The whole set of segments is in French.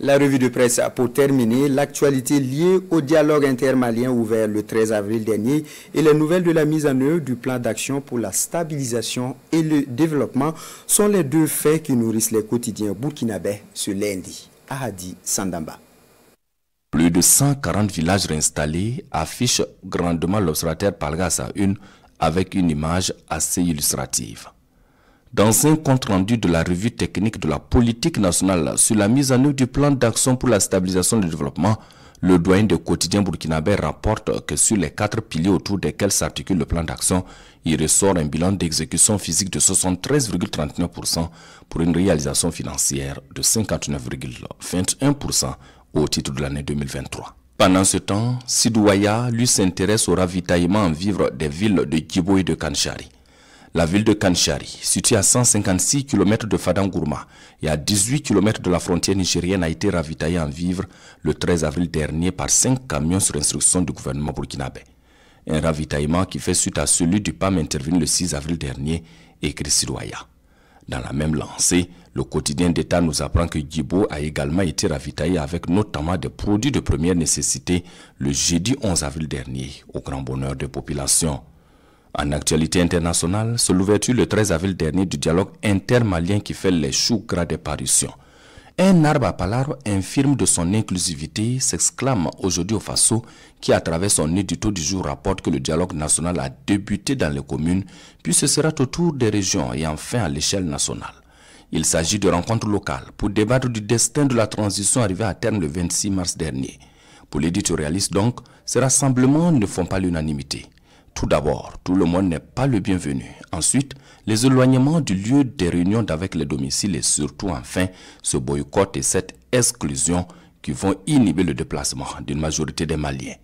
La revue de presse a pour terminer l'actualité liée au dialogue intermalien ouvert le 13 avril dernier et les nouvelles de la mise en œuvre du plan d'action pour la stabilisation et le développement sont les deux faits qui nourrissent les quotidiens burkinabés ce lundi. Ahadi Sandamba. Plus de 140 villages réinstallés affichent grandement l'observateur Palgassa 1 avec une image assez illustrative. Dans un compte-rendu de la revue technique de la politique nationale sur la mise en œuvre du plan d'action pour la stabilisation du développement, le doyen de quotidien burkinabé rapporte que sur les quatre piliers autour desquels s'articule le plan d'action, il ressort un bilan d'exécution physique de 73,39% pour une réalisation financière de 59,21% au titre de l'année 2023. Pendant ce temps, Sidouaya, lui, s'intéresse au ravitaillement en vivre des villes de Kibo et de Kanchari. La ville de Kanchari, située à 156 km de Fadangourma et à 18 km de la frontière nigérienne, a été ravitaillée en vivres le 13 avril dernier par cinq camions sur instruction du gouvernement burkinabé. Un ravitaillement qui fait suite à celui du PAM intervenu le 6 avril dernier, écrit Sidoya. Dans la même lancée, le quotidien d'État nous apprend que Djibo a également été ravitaillé avec notamment des produits de première nécessité le jeudi 11 avril dernier, au grand bonheur des populations. En actualité internationale, c'est l'ouverture le 13 avril dernier du dialogue intermalien qui fait les choux gras des parutions. Un arbre à palarbre, infirme de son inclusivité s'exclame aujourd'hui au Faso qui à travers son édito du jour rapporte que le dialogue national a débuté dans les communes puis ce sera autour des régions et enfin à l'échelle nationale. Il s'agit de rencontres locales pour débattre du destin de la transition arrivée à terme le 26 mars dernier. Pour l'éditorialiste donc, ces rassemblements ne font pas l'unanimité. Tout d'abord, tout le monde n'est pas le bienvenu. Ensuite, les éloignements du lieu des réunions d'avec les domiciles et surtout enfin ce boycott et cette exclusion qui vont inhiber le déplacement d'une majorité des Maliens.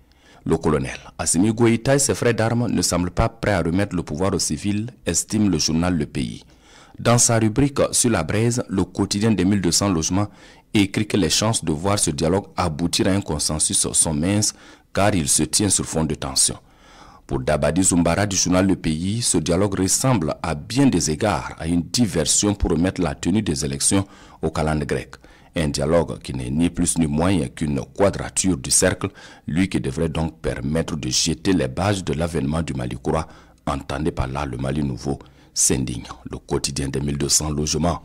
Le colonel Assimi Goïta et ses frères d'armes ne semblent pas prêts à remettre le pouvoir aux civils, estime le journal Le Pays. Dans sa rubrique Sur la braise, le quotidien des 1200 logements écrit que les chances de voir ce dialogue aboutir à un consensus sont minces car il se tient sur fond de tension. Pour Dabadi Zumbara du journal Le Pays, ce dialogue ressemble à bien des égards à une diversion pour remettre la tenue des élections au calendrier grec. Un dialogue qui n'est ni plus ni moins qu'une quadrature du cercle, lui qui devrait donc permettre de jeter les bases de l'avènement du Mali entendez par là le Mali nouveau, s'indigne le quotidien des 1200 logements.